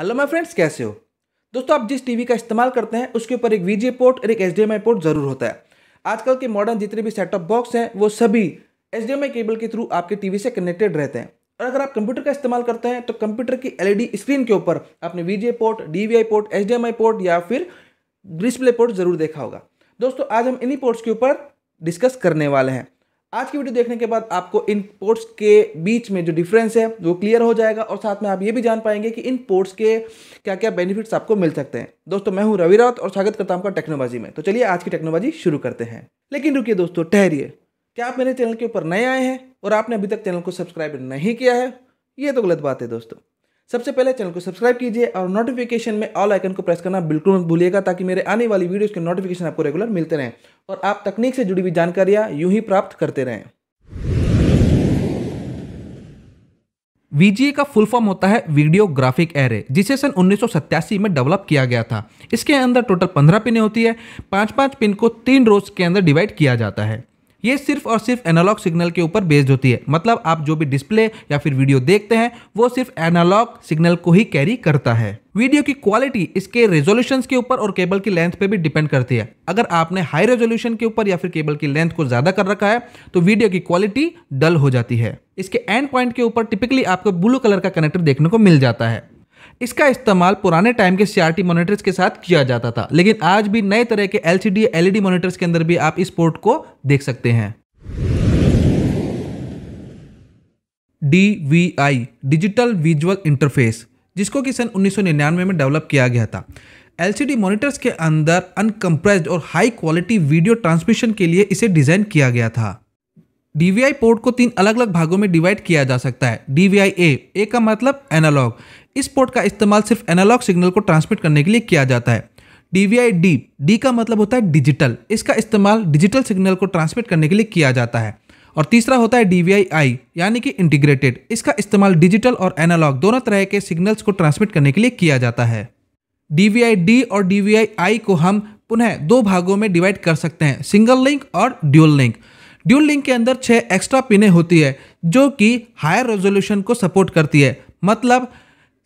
hello my friends कैसे हो दोस्तों आप जिस टीवी का इस्तेमाल करते हैं उसके ऊपर एक वीजे पोर्ट और एक एच पोर्ट ज़रूर होता है आजकल के मॉडर्न जितने भी सेटअप बॉक्स हैं वो सभी एच केबल के थ्रू आपके टीवी से कनेक्टेड रहते हैं और अगर आप कंप्यूटर का इस्तेमाल करते हैं तो कंप्यूटर की एल स्क्रीन e के ऊपर आपने VJ port D port H port या फिर डिस्प्ले पोर्ट ज़रूर देखा होगा दोस्तों आज हम इन्हीं पोर्ट्स के ऊपर डिस्कस करने वाले हैं आज की वीडियो देखने के बाद आपको इन पोर्ट्स के बीच में जो डिफरेंस है वो क्लियर हो जाएगा और साथ में आप ये भी जान पाएंगे कि इन पोर्ट्स के क्या क्या बेनिफिट्स आपको मिल सकते हैं दोस्तों मैं हूं रवि राउत और स्वागत करता हूं आपका टेक्नोलॉजी में तो चलिए आज की टेक्नोलॉजी शुरू करते हैं लेकिन रुकिए दोस्तों ठहरिए क्या आप मेरे चैनल के ऊपर नए आए हैं और आपने अभी तक चैनल को सब्सक्राइब नहीं किया है ये तो गलत बात है दोस्तों सबसे पहले चैनल को सब्सक्राइब कीजिए और नोटिफिकेशन में ऑल आइकन को प्रेस करना बिल्कुल मत भूलिएगा ताकि मेरे आने वाली वीडियोस के नोटिफिकेशन आपको रेगुलर मिलते रहें और आप तकनीक से जुड़ी हुई जानकारियां यूं ही प्राप्त करते रहें वीजीए का फुल फॉर्म होता है वीडियो ग्राफिक एरे जिसे सन उन्नीस में डेवलप किया गया था इसके अंदर टोटल 15 पिने होती है पांच पांच पिन को तीन रोज के अंदर डिवाइड किया जाता है ये सिर्फ और सिर्फ एनालॉग सिग्नल के ऊपर बेस्ड होती है मतलब आप जो भी डिस्प्ले या फिर वीडियो देखते हैं वो सिर्फ एनालॉग सिग्नल को ही कैरी करता है वीडियो की क्वालिटी इसके रेजोल्यूशन के ऊपर और केबल की लेंथ पे भी डिपेंड करती है अगर आपने हाई रेजोल्यूशन के ऊपर या फिर केबल की लेंथ को ज़्यादा कर रखा है तो वीडियो की क्वालिटी डल हो जाती है इसके एंड पॉइंट के ऊपर टिपिकली आपको ब्लू कलर का कनेक्टर देखने को मिल जाता है इसका इस्तेमाल पुराने टाइम के सीआरटी मॉनिटर्स के साथ किया जाता था लेकिन आज भी नए तरह के एलसीडी एलईडी मॉनिटर्स के अंदर भी आप इस पोर्ट को देख सकते हैं डी डिजिटल विजुअल इंटरफेस जिसको कि सन 1999 में डेवलप किया गया था एलसीडी मॉनिटर्स के अंदर अनकम्प्रेस्ड और हाई क्वालिटी वीडियो ट्रांसमिशन के लिए इसे डिज़ाइन किया गया था डीवीआई पोर्ट को तीन अलग अलग भागों में डिवाइड किया जा सकता है डीवीआई ए ए का मतलब एनालॉग इस पोर्ट का इस्तेमाल सिर्फ एनालॉग सिग्नल को ट्रांसमिट करने के लिए किया जाता है डीवीआई डी डी का मतलब होता है डिजिटल इसका इस्तेमाल डिजिटल सिग्नल को ट्रांसमिट करने के लिए किया जाता है और तीसरा होता है डीवीआई आई यानी कि इंटीग्रेटेड इसका इस्तेमाल डिजिटल और एनालॉग दोनों तरह के सिग्नल्स को ट्रांसमिट करने के लिए किया जाता है डीवीआई डी और डीवीआई आई को हम पुनः दो भागों में डिवाइड कर सकते हैं सिंगल लिंक और ड्यूल लिंक ड्यूल लिंक के अंदर छः एक्स्ट्रा पिनें होती है जो कि हायर रेजोल्यूशन को सपोर्ट करती है मतलब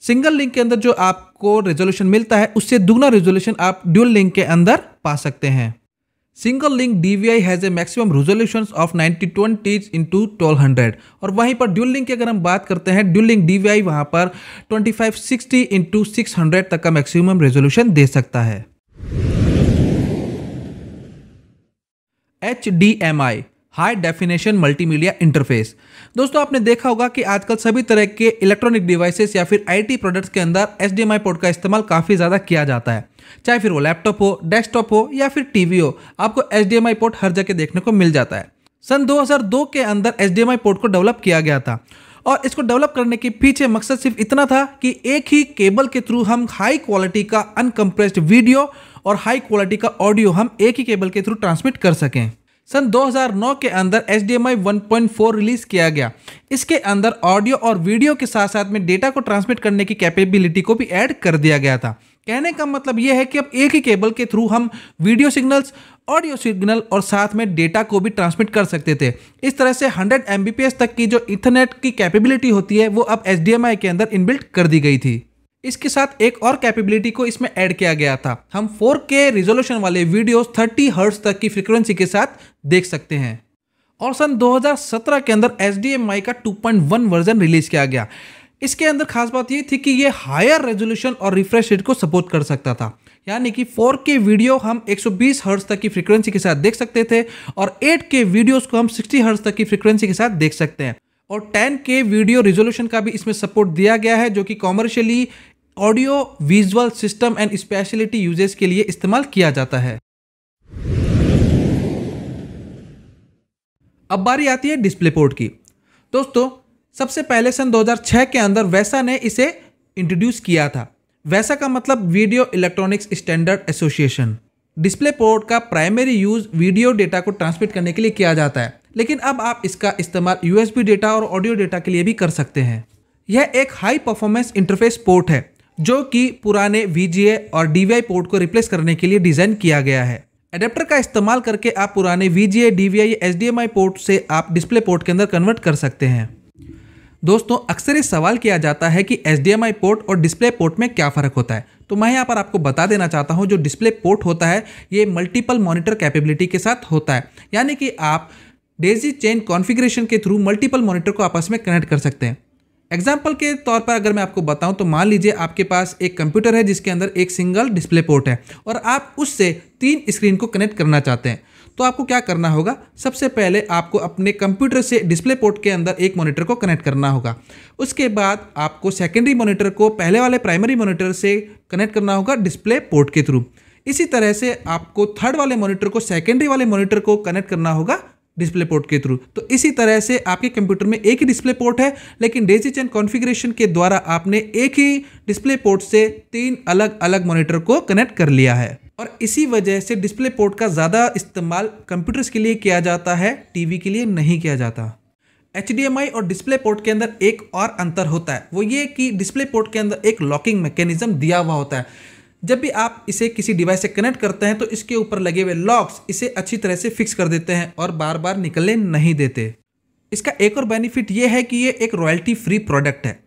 सिंगल लिंक के अंदर जो आपको रेजोल्यूशन मिलता है उससे दुगना रेजोल्यूशन आप ड्यूल लिंक के अंदर पा सकते हैं single link D V I has a maximum resolution of ninety twenty into twelve hundred और वहीं पर ड्यूल लिंक की अगर हम बात करते हैं dual link D V I वहाँ पर twenty five sixty into six hundred तक का मैक्सिमम रेजोल्यूशन दे सकता है H D M I high definition multimedia interface दोस्तों आपने देखा होगा कि आजकल सभी तरह के इलेक्ट्रॉनिक डिवाइसेस या फिर आईटी प्रोडक्ट्स के अंदर एच पोर्ट का इस्तेमाल काफ़ी ज़्यादा किया जाता है चाहे फिर वो लैपटॉप हो डेस्कटॉप हो या फिर टीवी हो आपको एच पोर्ट हर जगह देखने को मिल जाता है सन 2002 के अंदर एच पोर्ट को डेवलप किया गया था और इसको डेवलप करने के पीछे मकसद सिर्फ इतना था कि एक ही केबल के थ्रू हम हाई क्वालिटी का अनकम्प्रेस्ड वीडियो और हाई क्वालिटी का ऑडियो हम एक ही केबल के थ्रू ट्रांसमिट कर सकें सन 2009 के अंदर एच 1.4 रिलीज किया गया इसके अंदर ऑडियो और वीडियो के साथ साथ में डेटा को ट्रांसमिट करने की कैपेबिलिटी को भी ऐड कर दिया गया था कहने का मतलब यह है कि अब एक ही केबल के थ्रू हम वीडियो सिग्नल्स ऑडियो सिग्नल और साथ में डेटा को भी ट्रांसमिट कर सकते थे इस तरह से 100 एम तक की जो इथरनेट की कैपेबिलिटी होती है वो अब एच के अंदर इनबिल्ट कर दी गई थी इसके साथ एक और कैपेबिलिटी को इसमें ऐड किया गया था हम 4K रिजोल्यूशन वाले वीडियोस 30 हर्ट्स तक की फ्रीक्वेंसी के साथ देख सकते हैं और सन 2017 के अंदर एच का 2.1 वर्जन रिलीज किया गया इसके अंदर खास बात ये थी कि ये हायर रेजोल्यूशन और रिफ्रेश रेट को सपोर्ट कर सकता था यानी कि 4K वीडियो हम 120 हर्ट्ज तक की फ्रीक्वेंसी के साथ देख सकते थे और 8K वीडियोस को हम 60 हर्ट्ज तक की फ्रीक्वेंसी के साथ देख सकते हैं और 10K वीडियो रिजोल्यूशन का भी इसमें सपोर्ट दिया गया है जो कि commercially audio visual system and speciality uses के लिए इस्तेमाल किया जाता है अब बारी आती है डिस्प्ले पोर्ट की दोस्तों सबसे पहले सन 2006 के अंदर वैसा ने इसे इंट्रोड्यूस किया था वैसा का मतलब video electronics standard association display port का प्राइमरी यूज वीडियो डेटा को ट्रांसमिट करने के लिए किया जाता है लेकिन अब आप इसका इस्तेमाल यूएसबी डेटा और ऑडियो डेटा के लिए भी कर सकते हैं यह एक हाई परफॉर्मेंस इंटरफेस पोर्ट है जो कि पुराने वी और डी पोर्ट को रिप्लेस करने के लिए डिज़ाइन किया गया है एडेप्टर का इस्तेमाल करके आप पुराने V G I D port से आप डिस्प्ले पोर्ट के अंदर कन्वर्ट कर सकते हैं दोस्तों अक्सर ये सवाल किया जाता है कि एच पोर्ट और डिस्प्ले पोर्ट में क्या फ़र्क होता है तो मैं यहाँ पर आपको बता देना चाहता हूँ जो डिस्प्ले पोर्ट होता है ये मल्टीपल मॉनिटर कैपेबिलिटी के साथ होता है यानी कि आप डेजी चेन कॉन्फ़िगरेशन के थ्रू मल्टीपल मॉनिटर को आपस में कनेक्ट कर सकते हैं एग्जाम्पल के तौर पर अगर मैं आपको बताऊं तो मान लीजिए आपके पास एक कंप्यूटर है जिसके अंदर एक सिंगल डिस्प्ले पोर्ट है और आप उससे तीन स्क्रीन को कनेक्ट करना चाहते हैं तो आपको क्या करना होगा सबसे पहले आपको अपने कंप्यूटर से डिस्प्ले पोर्ट के अंदर एक मॉनिटर को कनेक्ट करना होगा उसके बाद आपको सेकेंडरी मॉनिटर को पहले वाले प्राइमरी मॉनिटर से कनेक्ट करना होगा डिस्प्ले पोर्ट के थ्रू इसी तरह से आपको थर्ड वाले मॉनिटर को सेकेंडरी वाले मॉनिटर को कनेक्ट करना होगा डिस्प्ले पोर्ट के थ्रू तो इसी तरह से आपके कंप्यूटर में एक ही डिस्प्ले पोर्ट है लेकिन डेजी चैन कॉन्फ़िगरेशन के द्वारा आपने एक ही डिस्प्ले पोर्ट से तीन अलग अलग मॉनिटर को कनेक्ट कर लिया है और इसी वजह से डिस्प्ले पोर्ट का ज़्यादा इस्तेमाल कंप्यूटर्स के लिए किया जाता है टीवी के लिए नहीं किया जाता एच और डिस्प्ले पोर्ट के अंदर एक और अंतर होता है वो ये कि डिस्प्ले पोर्ट के अंदर एक लॉकिंग मैकेनिज्म दिया हुआ होता है जब भी आप इसे किसी डिवाइस से कनेक्ट करते हैं तो इसके ऊपर लगे हुए लॉक्स इसे अच्छी तरह से फिक्स कर देते हैं और बार बार निकलने नहीं देते इसका एक और बेनिफिट ये है कि ये एक रॉयल्टी फ्री प्रोडक्ट है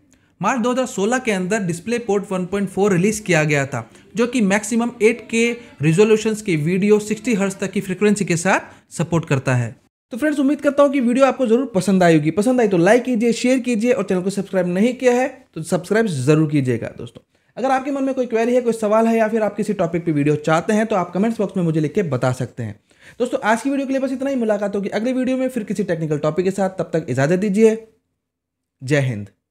मार्च 2016 के अंदर डिस्प्ले पोर्ट 1.4 रिलीज किया गया था जो कि मैक्सिमम 8K रिजोल्यूशंस की वीडियो 60 हर्ट्ज तक की फ्रीक्वेंसी के साथ सपोर्ट करता है तो फ्रेंड्स उम्मीद करता हूँ कि वीडियो आपको जरूर पसंद आई होगी पसंद आई तो लाइक कीजिए शेयर कीजिए और चैनल को सब्सक्राइब नहीं किया है तो सब्सक्राइब जरूर कीजिएगा दोस्तों अगर आपके मन में कोई क्वेरी है कोई सवाल है या फिर आप किसी टॉपिक पे वीडियो चाहते हैं तो आप कमेंट्स बॉक्स में मुझे लिख के बता सकते हैं दोस्तों आज की वीडियो के लिए बस इतना ही मुलाकात होगी अगले वीडियो में फिर किसी टेक्निकल टॉपिक के साथ तब तक इजाज़त दीजिए जय हिंद